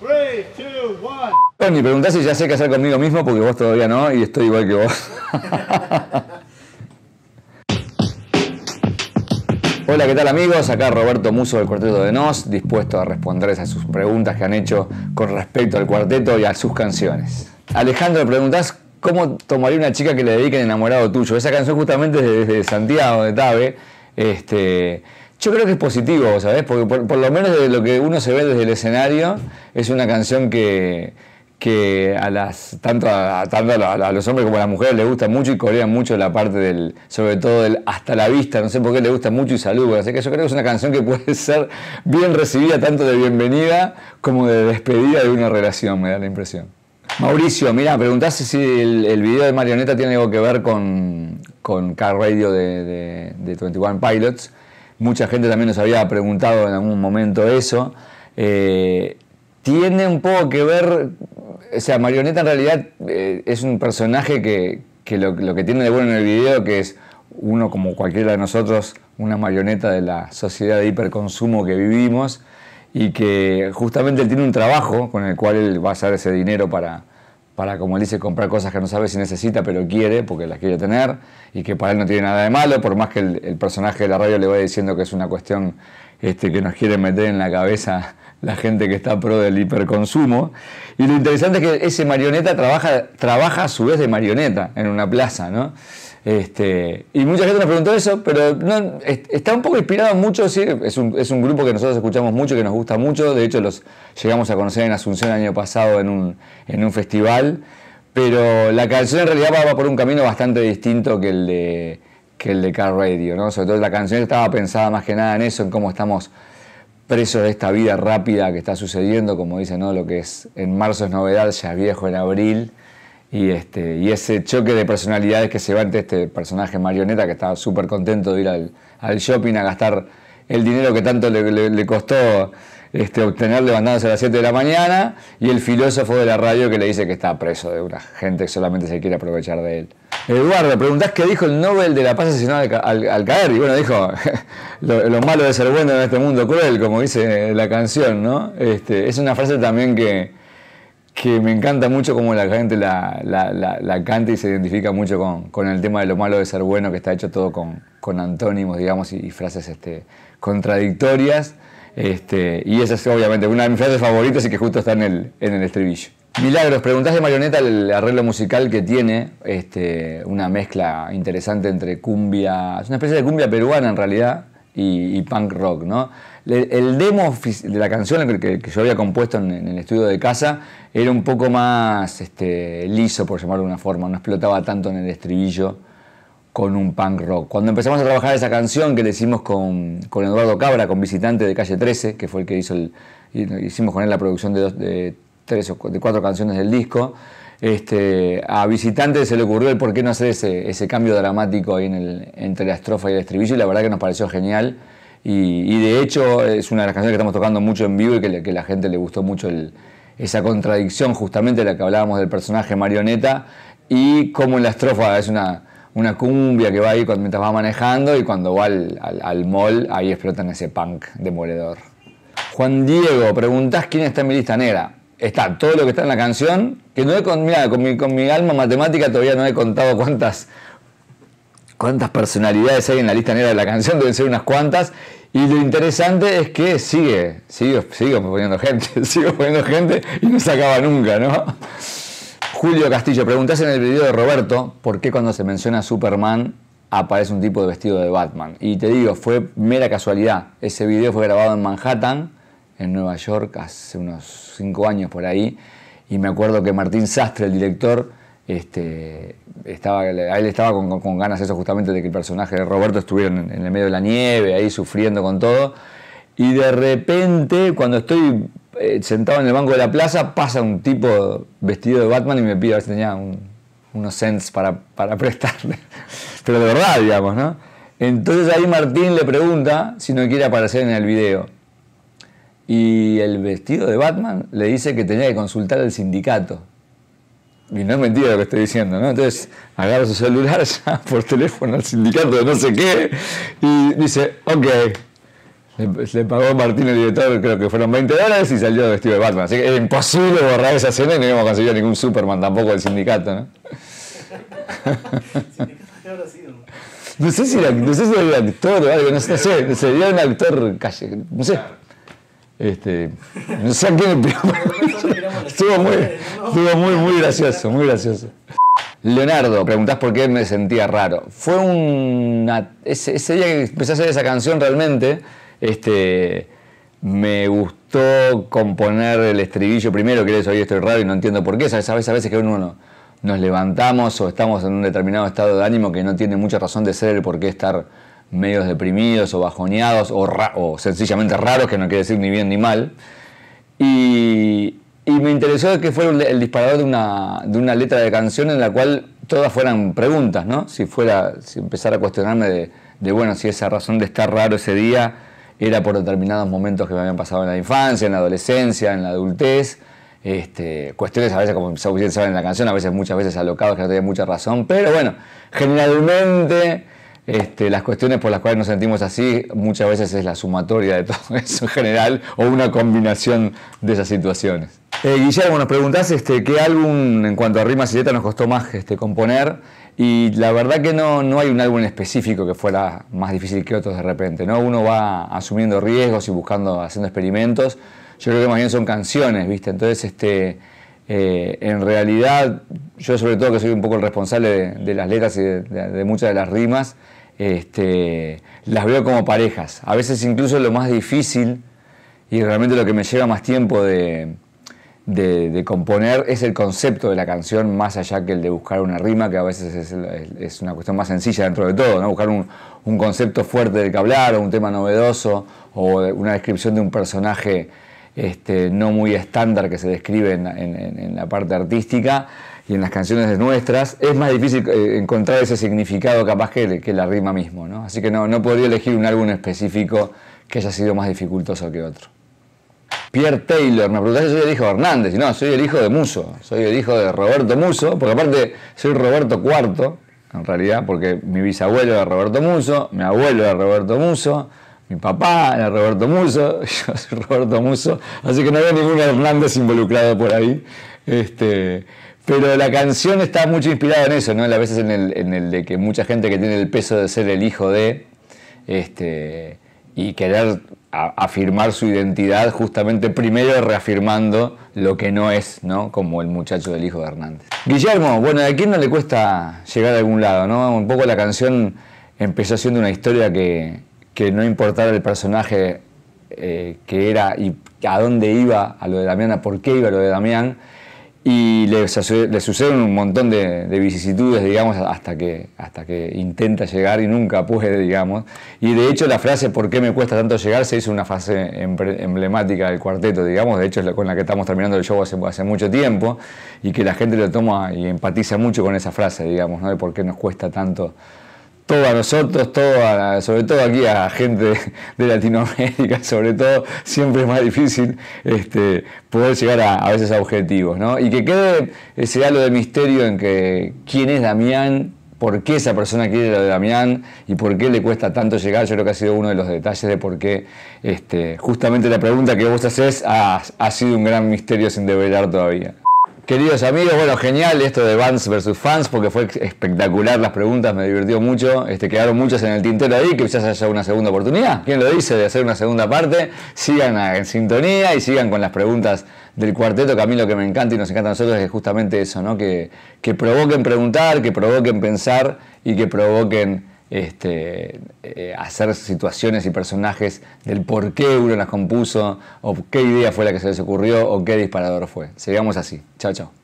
3, 2, 1. me preguntás si ya sé qué hacer conmigo mismo porque vos todavía no y estoy igual que vos. Hola, ¿qué tal amigos? Acá Roberto Muso del Cuarteto de Nos, dispuesto a responderles a sus preguntas que han hecho con respecto al cuarteto y a sus canciones. Alejandro, preguntás cómo tomaría una chica que le dedique el enamorado tuyo. Esa canción justamente es de, Santiago, de Tabe. Este, yo creo que es positivo, ¿sabes? Porque por, lo menos de lo que uno se ve desde el escenario, es una canción que, que a las, tanto, a, tanto a, los hombres como a las mujeres les gusta mucho y corean mucho la parte del, sobre todo del hasta la vista, no sé por qué le gusta mucho y saludos Así que yo creo que es una canción que puede ser bien recibida tanto de bienvenida como de despedida de una relación, me da la impresión. Mauricio, mira, preguntaste si el, video de Marioneta tiene algo que ver con, con Car Radio de, de, de 21 Pilots mucha gente también nos había preguntado en algún momento eso, eh, tiene un poco que ver, o sea, Marioneta en realidad eh, es un personaje que, lo, que tiene de bueno en el video, que es uno como cualquiera de nosotros, una marioneta de la sociedad de hiperconsumo que vivimos y que justamente él tiene un trabajo con el cual él va a hacer ese dinero para, para, como él dice, comprar cosas que no sabe si necesita, pero quiere, porque las quiere tener, y que para él no tiene nada de malo, por más que el, personaje de la radio le vaya diciendo que es una cuestión este, que nos quiere meter en la cabeza la gente que está pro del hiperconsumo. Y lo interesante es que ese marioneta trabaja, trabaja a su vez de marioneta en una plaza, ¿no? Este, y mucha gente nos preguntó eso, pero está un poco inspirado mucho, sí, es un, es grupo que nosotros escuchamos mucho, que nos gusta mucho, de hecho los llegamos a conocer en Asunción el año pasado en un, festival, pero la canción en realidad va, por un camino bastante distinto que el de, que el de Car Radio, sobre todo la canción estaba pensada más que nada en eso, en cómo estamos presos de esta vida rápida que está sucediendo, como dicen, ¿no? lo que es en marzo es novedad, ya es viejo en abril y, este, y ese choque de personalidades que se va ante este personaje marioneta que estaba súper contento de ir al, shopping a gastar el dinero que tanto le, costó este, obtener levantándose a las 7 de la mañana y el filósofo de la radio que le dice que está preso de una gente que solamente se quiere aprovechar de él. Eduardo, preguntás qué dijo el Nobel de la paz asesinado al, caer. Y bueno, dijo lo, lo, malo de ser bueno en este mundo cruel, como dice la canción, ¿no? Este, es una frase también que, que me encanta mucho cómo la gente la, la, canta y se identifica mucho con, el tema de lo malo de ser bueno, que está hecho todo con, con antónimos, digamos, y, frases este, contradictorias. Este, y esa es obviamente una de mis frases favoritas y que justo está en el, en el estribillo. Milagros, preguntas de Marioneta el arreglo musical que tiene, este, una mezcla interesante entre cumbia, es una especie de cumbia peruana en realidad, y, punk rock, ¿no? El, demo de la canción que, yo había compuesto en, el estudio de casa era un poco más este, liso, por llamarlo de una forma, no explotaba tanto en el estribillo con un punk rock. Cuando empezamos a trabajar esa canción que le hicimos con, Eduardo Cabra, con Visitante de Calle 13, que fue el que hizo hicimos con él la producción de, de tres de cuatro canciones del disco, este, a visitantes se le ocurrió el por qué no hacer ese, cambio dramático ahí entre la estrofa y el estribillo y la verdad que nos pareció genial. Y, de hecho es una de las canciones que estamos tocando mucho en vivo y que, a la gente le gustó mucho esa contradicción justamente de la que hablábamos del personaje marioneta y cómo en la estrofa es una, cumbia que va ahí mientras va manejando y cuando va al, mall ahí explotan ese punk demoledor. Juan Diego, preguntás quién está en mi lista negra está todo lo que está en la canción, que no he con, con, mi, con mi alma matemática todavía no he contado cuántas, cuántas personalidades hay en la lista negra de la canción, deben ser unas cuantas. Y lo interesante es que sigue, sigo, sigo poniendo gente, sigo poniendo gente y no se acaba nunca, ¿no? Julio Castillo, preguntás en el video de Roberto por qué cuando se menciona Superman aparece un tipo de vestido de Batman. Y te digo, fue mera casualidad. Ese video fue grabado en Manhattan en Nueva York hace unos cinco años por ahí, y me acuerdo que Martín Sastre, el director, este, estaba, a él estaba con, ganas eso justamente de que el personaje de Roberto estuviera en, el medio de la nieve, ahí sufriendo con todo, y de repente cuando estoy eh, sentado en el banco de la plaza pasa un tipo vestido de Batman y me pide a ver si tenía unos cents para, para prestarle, pero de verdad, digamos, ¿no? Entonces ahí Martín le pregunta si no quiere aparecer en el video. Y el vestido de Batman le dice que tenía que consultar al sindicato. Y no es mentira lo que estoy diciendo, ¿no? Entonces agarra su celular, ya por teléfono al sindicato de no sé qué y dice, ok. Le, pagó Martín el director, creo que fueron 20 dólares y salió el vestido de Batman. Así que era imposible borrar esa escena y no íbamos a ningún Superman tampoco del sindicato, ¿no? No sé si era, no sé si era el actor o algo, no, sé, sería un actor calle, no sé. Este, no sé a quién me estuvo, muy, estuvo muy, muy gracioso, muy gracioso. Leonardo, preguntás por qué me sentía raro. Fue una. Ese, día que empecé a hacer esa canción realmente, este, me gustó componer el estribillo primero, que hoy estoy raro y no entiendo por qué. Sabes, a veces que uno nos levantamos o estamos en un determinado estado de ánimo que no tiene mucha razón de ser el por qué estar medios deprimidos o bajoneados o, o sencillamente raros, que no quiere decir ni bien ni mal. Y, me interesó que fuera el disparador de una, de una, letra de canción en la cual todas fueran preguntas, ¿no? Si, fuera, si empezara a cuestionarme de, bueno, si esa razón de estar raro ese día era por determinados momentos que me habían pasado en la infancia, en la adolescencia, en la adultez. Este, cuestiones a veces, como se saben en la canción, a veces muchas veces alocados que no tenía mucha razón, pero bueno, generalmente este, las cuestiones por las cuales nos sentimos así muchas veces es la sumatoria de todo eso en general o una combinación de esas situaciones. Eh, Guillermo, nos preguntás este, qué álbum en cuanto a rimas y letras nos costó más este, componer y la verdad que no, no hay un álbum específico que fuera más difícil que otros de repente. ¿no? Uno va asumiendo riesgos y buscando, haciendo experimentos. Yo creo que más bien son canciones, ¿viste? Entonces, este, eh, en realidad, yo sobre todo que soy un poco el responsable de, las letras y de muchas de las rimas, este, las veo como parejas. A veces incluso lo más difícil y realmente lo que me lleva más tiempo de, componer es el concepto de la canción, más allá que el de buscar una rima, que a veces es, una cuestión más sencilla dentro de todo, ¿no? buscar un, concepto fuerte del que hablar, o un tema novedoso, o una descripción de un personaje este, no muy estándar que se describe en la parte artística y en las canciones de nuestras, es más difícil eh, encontrar ese significado capaz que, la rima mismo, ¿no? Así que no, no podría elegir un álbum específico que haya sido más dificultoso que otro. Pierre Taylor, me preguntaste si soy el hijo de Hernández, y no, soy el hijo de Muso, soy el hijo de Roberto Muso, porque aparte soy Roberto IV, en realidad, porque mi bisabuelo era Roberto Muso, mi abuelo era Roberto Muso, mi papá era Roberto Muso, yo soy Roberto Muso, así que no había ningún Hernández involucrado por ahí. Este, pero la canción está mucho inspirada en eso, ¿no? A veces en el, de que mucha gente que tiene el peso de ser el hijo de este, y querer afirmar su identidad justamente primero reafirmando lo que no es, ¿no? Como el muchacho del hijo de Hernández. Guillermo, bueno, ¿a quién no le cuesta llegar a algún lado, Un poco la canción empezó siendo una historia que, no importaba el personaje eh, que era y a dónde iba a lo de Damián, a por qué iba a lo de Damián, y le, suceden un montón de, vicisitudes, digamos, hasta que, hasta que intenta llegar y nunca puede, digamos. Y de hecho la frase ¿por qué me cuesta tanto llegar? se hizo una frase emblemática del cuarteto, digamos, de hecho es con la que estamos terminando el show hace, hace mucho tiempo, y que la gente lo toma y empatiza mucho con esa frase, digamos, ¿no? de por qué nos cuesta tanto todo a nosotros, sobre todo aquí a gente de Latinoamérica, sobre todo, siempre es más difícil este, poder llegar a, a, veces a objetivos, Y que quede ese halo de misterio en que quién es Damián, por qué esa persona quiere lo de Damián y por qué le cuesta tanto llegar, yo creo que ha sido uno de los detalles de por qué este, justamente la pregunta que vos haces ha sido un gran misterio sin develar todavía. Queridos amigos, bueno, genial esto de Vans versus Fans, porque fue espectacular las preguntas, me divirtió mucho. Este, quedaron muchas en el tintero ahí, que quizás haya una segunda oportunidad. ¿Quién lo dice? De hacer una segunda parte. Sigan en sintonía y sigan con las preguntas del cuarteto, que a mí lo que me encanta y nos encanta a nosotros es justamente eso, ¿no? Que, que provoquen preguntar, que provoquen pensar y que provoquen este, eh, hacer situaciones y personajes del por qué uno las compuso, o qué idea fue la que se les ocurrió, o qué disparador fue. Sigamos así. Chao, chao.